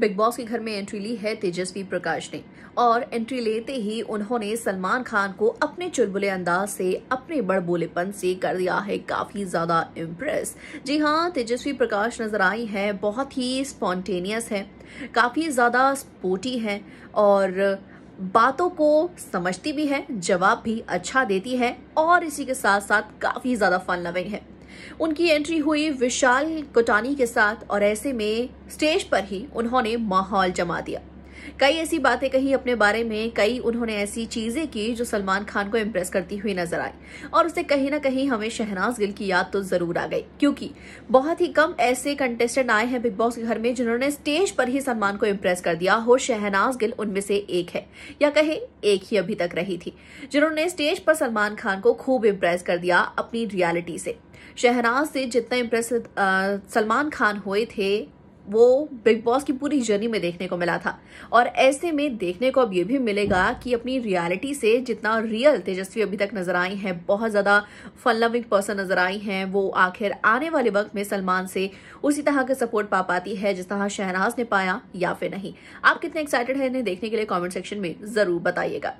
big boss के घर में एंट्री ली है तेजस्वी प्रकाश ने और एंट्री लेते ही उन्होंने सलमान खान को अपने चुलबुले अंदाज से अपने बड़बोलेपन से कर दिया है काफी ज्यादा इम्प्रेस जी हाँ तेजस्वी प्रकाश नजर आई है बहुत ही स्पॉन्टेनियस है काफी ज्यादा स्पोटी है और बातों को समझती भी है जवाब भी अच्छा देती है और इसी के साथ साथ काफी ज्यादा फन लविंग है उनकी एंट्री हुई विशाल कोटानी के साथ और ऐसे में स्टेज पर ही उन्होंने माहौल जमा दिया कई ऐसी बातें कही अपने बारे में कई उन्होंने ऐसी चीजें की जो सलमान खान को इम्प्रेस करती हुई नजर आई और उसे कहीं ना कहीं हमें शहनाज गिल की याद तो जरूर आ गई क्योंकि बहुत ही कम ऐसे कंटेस्टेंट आए हैं बिग बॉस के घर में जिन्होंने स्टेज पर ही सलमान को इम्प्रेस कर दिया हो शहनाज गिल उनमें से एक है या कहे एक ही अभी तक रही थी जिन्होंने स्टेज पर सलमान खान को खूब इम्प्रेस कर दिया अपनी रियालिटी से शहनाज से जितना इम्प्रेस सलमान खान हुए थे वो बिग बॉस की पूरी जर्नी में देखने को मिला था और ऐसे में देखने को अब ये भी मिलेगा कि अपनी रियलिटी से जितना रियल तेजस्वी अभी तक नजर आई हैं बहुत ज़्यादा फन लविंग पर्सन नजर आई हैं वो आखिर आने वाले वक्त में सलमान से उसी तरह का सपोर्ट पा पाती है जिस तरह शहनाज ने पाया या फिर नहीं आप कितने एक्साइटेड है इन्हें देखने के लिए कॉमेंट सेक्शन में ज़रूर बताइएगा